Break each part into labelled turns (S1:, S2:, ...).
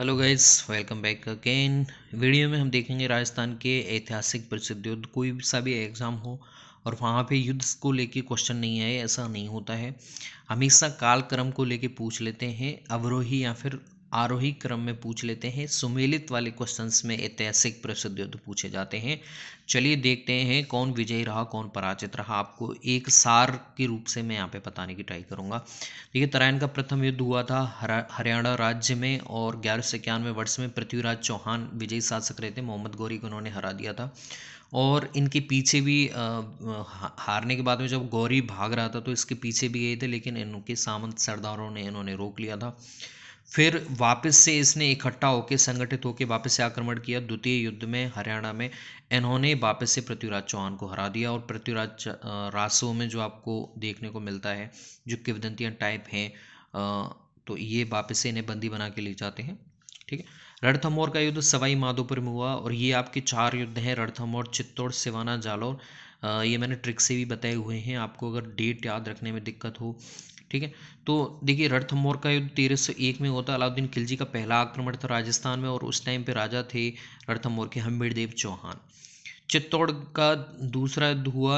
S1: hello guys welcome back again video में हम देखेंगे राजस्थान के ऐतिहासिक प्रसिद्ध युद्ध कोई सा भी एग्ज़ाम हो और वहाँ पे युद्ध को लेके क्वेश्चन नहीं आए ऐसा नहीं होता है हमेशा कालक्रम को लेके पूछ लेते हैं अवरोही या फिर आरोही क्रम में पूछ लेते हैं सुमेलित वाले क्वेश्चंस में ऐतिहासिक प्रसिद्ध युद्ध पूछे जाते हैं चलिए देखते हैं कौन विजयी रहा कौन पराजित रहा आपको एक सार के रूप से मैं यहाँ पे बताने की ट्राई करूँगा देखिए तराइन का प्रथम युद्ध हुआ था हरियाणा राज्य में और ग्यारह सौ इक्यानवे वर्ष में पृथ्वीराज चौहान विजयी शासक रहे थे मोहम्मद गौरी को उन्होंने हरा दिया था और इनके पीछे भी हारने के बाद में जब गौरी भाग रहा था तो इसके पीछे भी गए थे लेकिन इनके सामंत सरदारों ने इन्होंने रोक लिया था फिर वापस से इसने इकट्ठा होकर संगठित होकर वापस से आक्रमण किया द्वितीय युद्ध में हरियाणा में इन्होंने वापस से पृथ्वीराज चौहान को हरा दिया और पृथ्वीराज रासो में जो आपको देखने को मिलता है जो किवदंतियाँ टाइप हैं तो ये वापस से इन्हें बंदी बना के ले जाते हैं ठीक है रणथमौर का युद्ध सवाई माधोपुर में हुआ और ये आपके चार युद्ध हैं रणथमौर चित्तौड़ सिवाना जालौर ये मैंने ट्रिक से भी बताए हुए हैं आपको अगर डेट याद रखने में दिक्कत हो ठीक है तो देखिए रणथम्बोर का युद्ध तेरह सौ एक में होता अलाउद्दीन खिलजी का पहला आक्रमण था राजस्थान में और उस टाइम पे राजा थे रणथम्बोर के देव चौहान चित्तौड़ का दूसरा युद्ध हुआ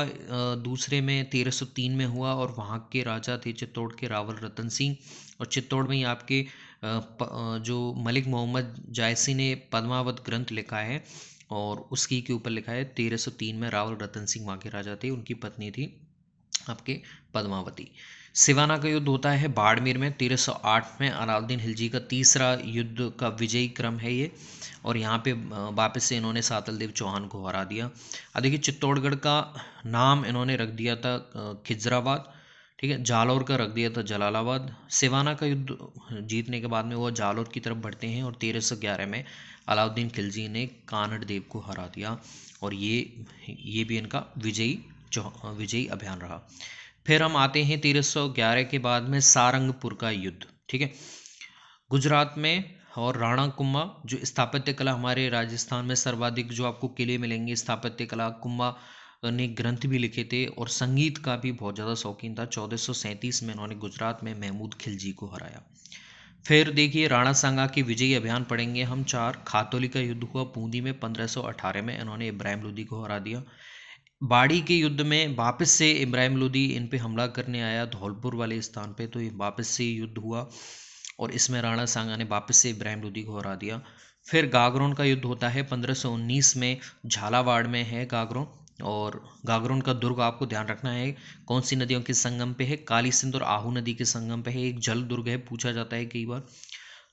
S1: दूसरे में तेरह सौ तीन में हुआ और वहाँ के राजा थे चित्तौड़ के रावल रतन सिंह और चित्तौड़ में ही आपके जो मलिक मोहम्मद जायसी ने पद्मावत ग्रंथ लिखा है और उसकी के ऊपर लिखा है तेरह सौ तीन में रावल रतन सिंह वहाँ के राजा थे उनकी पत्नी थी आपके पद्मावती सिवाना का युद्ध होता है बाड़मेर में 1308 में अलाउद्दीन खिलजी का तीसरा युद्ध का विजयी क्रम है ये और यहाँ पे वापस से इन्होंने सातल देव चौहान को हरा दिया अब देखिए चित्तौड़गढ़ का नाम इन्होंने रख दिया था खिजराबाद ठीक है जालौर का रख दिया था जलालाबाद सिवाना का युद्ध जीतने के बाद में वह जालौर की तरफ बढ़ते हैं और तेरह सौ ग्यारह में अलाउद्दीन खिलजी ने कानड़ देव को हरा दिया और ये ये भी इनका विजयी विजयी अभियान रहा फिर हम आते हैं 1311 के बाद में सारंगपुर का युद्ध ठीक है गुजरात में और राणा कुम्मा जो स्थापत्य कला हमारे राजस्थान में सर्वाधिक जो आपको किले मिलेंगे स्थापत्य कला कुम्मा ने ग्रंथ भी लिखे थे और संगीत का भी बहुत ज़्यादा शौकीन था चौदह में इन्होंने गुजरात में महमूद खिलजी को हराया फिर देखिए राणा सांगा के विजयी अभियान पढ़ेंगे हम चार खातोली का युद्ध हुआ बूंदी में 1518 में इन्होंने इब्राहिम लोदी को हरा दिया बाड़ी के युद्ध में वापस से इब्राहिम लोदी इन पे हमला करने आया धौलपुर वाले स्थान पे तो ये वापस से युद्ध हुआ और इसमें राणा सांगा ने वापस से इब्राहिम लोदी को हरा दिया फिर गागरोन का युद्ध होता है 1519 में झालावाड़ में है गागरोन और गागरोन का दुर्ग आपको ध्यान रखना है कौन सी नदियों के संगम पे है काली सिंध और आहू नदी के संगम पे है एक जल दुर्ग है पूछा जाता है कई बार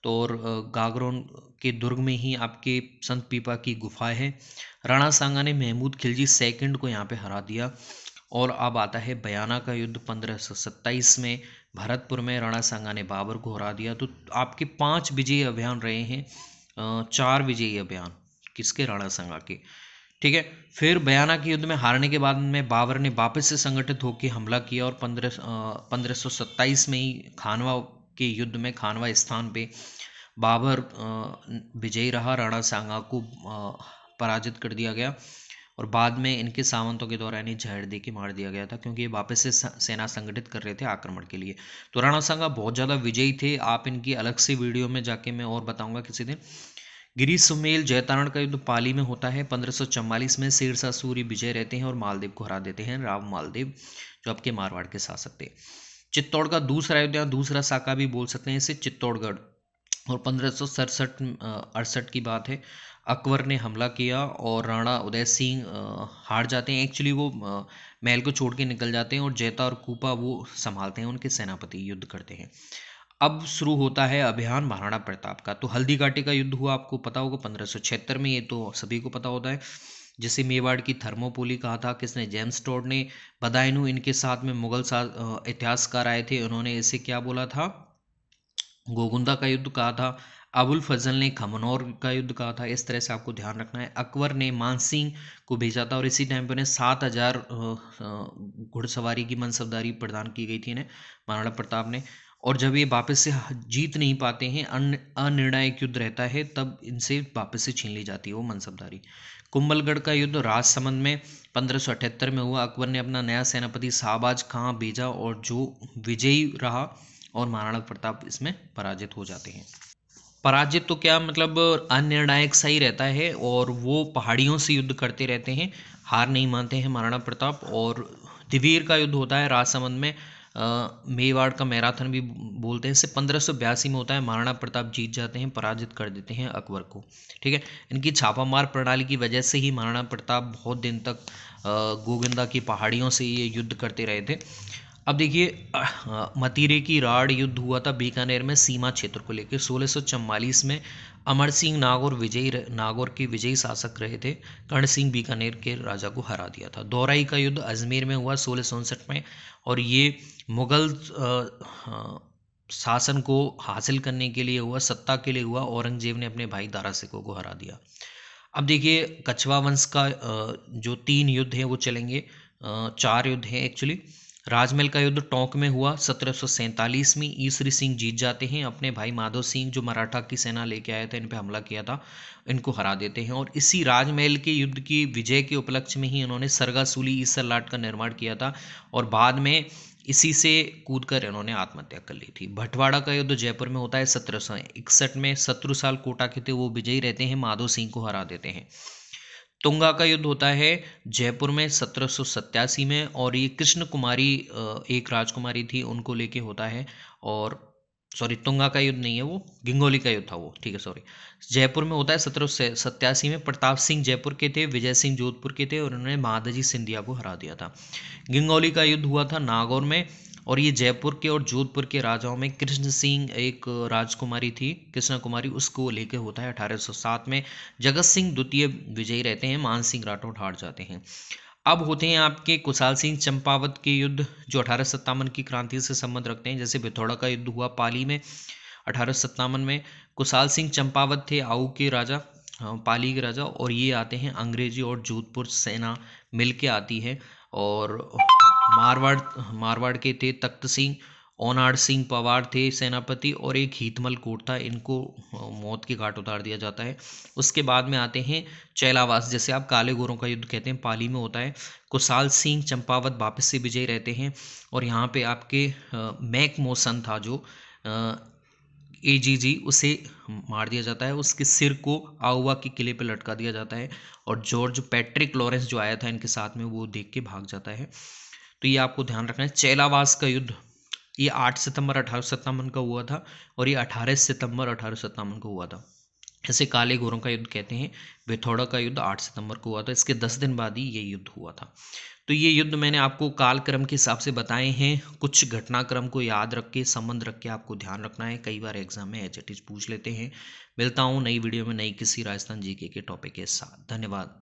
S1: तो और गागरोन के दुर्ग में ही आपके संत पीपा की गुफा है राणा सांगा ने महमूद खिलजी सेकंड को यहाँ पे हरा दिया और अब आता है बयाना का युद्ध सत्ताईस में भरतपुर में राणा सांगा ने बाबर को हरा दिया तो आपके पांच विजयी अभियान रहे हैं चार विजयी अभियान किसके राणा सांगा के ठीक है फिर बयाना के युद्ध में हारने के बाद में बाबर ने वापस से संगठित होकर हमला किया और पंद्रह पंद्रह में ही खानवा के युद्ध में खानवा स्थान पे बाबर विजयी रहा राणा सांगा को पराजित कर दिया गया और बाद में इनके सावंतों के द्वारा इन्हें जहर दे के मार दिया गया था क्योंकि ये वापस से सेना संगठित कर रहे थे आक्रमण के लिए तो राणा सांगा बहुत ज़्यादा विजयी थे आप इनकी अलग से वीडियो में जाके मैं और बताऊंगा किसी दिन गिरी सुमेल जयतारण का युद्ध पाली में होता है पंद्रह में सिरसा सूरी विजय रहते हैं और मालदेव को हरा देते हैं राव मालदेव जो आपके मारवाड़ के शासक थे चित्तौड़ का दूसरा अयोध्या दूसरा साका भी बोल सकते हैं इसे चित्तौड़गढ़ और पंद्रह सौ सड़सठ अड़सठ की बात है अकबर ने हमला किया और राणा उदय सिंह हार जाते हैं एक्चुअली वो महल को छोड़ के निकल जाते हैं और जैता और कूपा वो संभालते हैं उनके सेनापति युद्ध करते हैं अब शुरू होता है अभियान महाराणा प्रताप का तो हल्दी घाटी का युद्ध हुआ आपको पता होगा पंद्रह में ये तो सभी को पता होता है जिसे मेवाड़ की थर्मोपोली कहा था किसने जेम्स टोड ने बदायनू इनके साथ में मुगल इतिहासकार आए थे उन्होंने इसे क्या बोला था गोगुंदा का युद्ध कहा था अबुल फजल ने खमनौर का युद्ध कहा था इस तरह से आपको ध्यान रखना है अकबर ने मानसिंह को भेजा था और इसी टाइम पर उन्हें सात हजार घुड़सवारी की मनसबदारी प्रदान की गई थी इन्हें महाराणा प्रताप ने और जब ये वापस से जीत नहीं पाते हैं अनिर्णायक युद्ध रहता है तब इनसे वापस से छीन ली जाती है वो मनसबदारी कुंभलगढ़ का युद्ध राजसमंद में पंद्रह में हुआ अकबर ने अपना नया सेनापति शाहबाज खां भेजा और जो विजयी रहा और महाराणा प्रताप इसमें पराजित हो जाते हैं पराजित तो क्या मतलब अनिर्णायक सा ही रहता है और वो पहाड़ियों से युद्ध करते रहते हैं हार नहीं मानते हैं महाराणा प्रताप और दिवीर का युद्ध होता है राजसमंद में मेवाड़ का मैराथन भी बोलते हैं इसे पंद्रह में होता है महाराणा प्रताप जीत जाते हैं पराजित कर देते हैं अकबर को ठीक है इनकी छापामार प्रणाली की वजह से ही महाराणा प्रताप बहुत दिन तक गोविंदा की पहाड़ियों से ये युद्ध करते रहे थे अब देखिए मतीरे की राड युद्ध हुआ था बीकानेर में सीमा क्षेत्र को लेकर सोलह में अमर सिंह नागौर विजयी नागौर के विजयी शासक रहे थे कर्ण सिंह बीकानेर के राजा को हरा दिया था दौराई का युद्ध अजमेर में हुआ सोलह में और ये मुगल शासन को हासिल करने के लिए हुआ सत्ता के लिए हुआ औरंगजेब ने अपने भाई दारा सिखों को हरा दिया अब देखिए कछवा वंश का जो तीन युद्ध हैं वो चलेंगे चार युद्ध हैं एक्चुअली राजमहल का युद्ध टोंक में हुआ सत्रह में ईसरी सिंह जीत जाते हैं अपने भाई माधव सिंह जो मराठा की सेना लेके आया था इन पर हमला किया था इनको हरा देते हैं और इसी राजमहल के युद्ध की विजय के उपलक्ष्य में ही इन्होंने सरगासूली ईसर लाट का निर्माण किया था और बाद में इसी से कूदकर इन्होंने आत्महत्या कर ली थी भटवाड़ा का युद्ध जयपुर में होता है सत्रह में शत्रु साल कोटा के थे वो विजयी रहते हैं माधव सिंह को हरा देते हैं तुंगा का युद्ध होता है जयपुर में सत्रह में और ये कृष्ण कुमारी एक राजकुमारी थी उनको लेके होता है और सॉरी तुंगा का युद्ध नहीं है वो गिंगोली का युद्ध था वो ठीक है सॉरी जयपुर में होता है सत्रह सत्यासी में प्रताप सिंह जयपुर के थे विजय सिंह जोधपुर के थे और उन्होंने महादाजी सिंधिया को हरा दिया था गिंगोली का युद्ध हुआ था नागौर में और ये जयपुर के और जोधपुर के राजाओं में कृष्ण सिंह एक राजकुमारी थी कृष्णा कुमारी उसको लेके होता है 1807 में जगत सिंह द्वितीय विजयी रहते हैं मान सिंह राठौर हार जाते हैं अब होते हैं आपके कुशाल सिंह चंपावत के युद्ध जो अठारह की क्रांति से संबंध रखते हैं जैसे भिथौड़ा का युद्ध हुआ पाली में अठारह में कुशाल सिंह चंपावत थे आऊ के राजा पाली के राजा और ये आते हैं अंग्रेजी और जोधपुर सेना मिल के आती है और मारवाड़ मारवाड़ के थे तख्त सिंह ओनार सिंह पवार थे सेनापति और एक हीतमल कोट था इनको मौत के घाट उतार दिया जाता है उसके बाद में आते हैं चैलावास जैसे आप काले गोरों का युद्ध कहते हैं पाली में होता है कुशाल सिंह चंपावत वापस से विजयी रहते हैं और यहाँ पे आपके मैक मोसन था जो ए जी जी उसे मार दिया जाता है उसके सिर को आउवा के किले पर लटका दिया जाता है और जॉर्ज पैट्रिक लॉरेंस जो आया था इनके साथ में वो देख के भाग जाता है तो ये आपको ध्यान रखना है चैलावास का युद्ध ये 8 सितंबर अठारह का हुआ था और ये 18 सितंबर अठारह को हुआ था ऐसे काले घोरों का युद्ध कहते हैं बेथौड़ा का युद्ध 8 सितंबर को हुआ था इसके 10 दिन बाद ही ये युद्ध हुआ था तो ये युद्ध मैंने आपको कालक्रम के हिसाब से बताए हैं कुछ घटनाक्रम को याद रख के संबंध रख के आपको ध्यान रखना है कई बार एग्जाम में एच पूछ लेते हैं मिलता हूँ नई वीडियो में नई किसी राजस्थान जी के टॉपिक के साथ धन्यवाद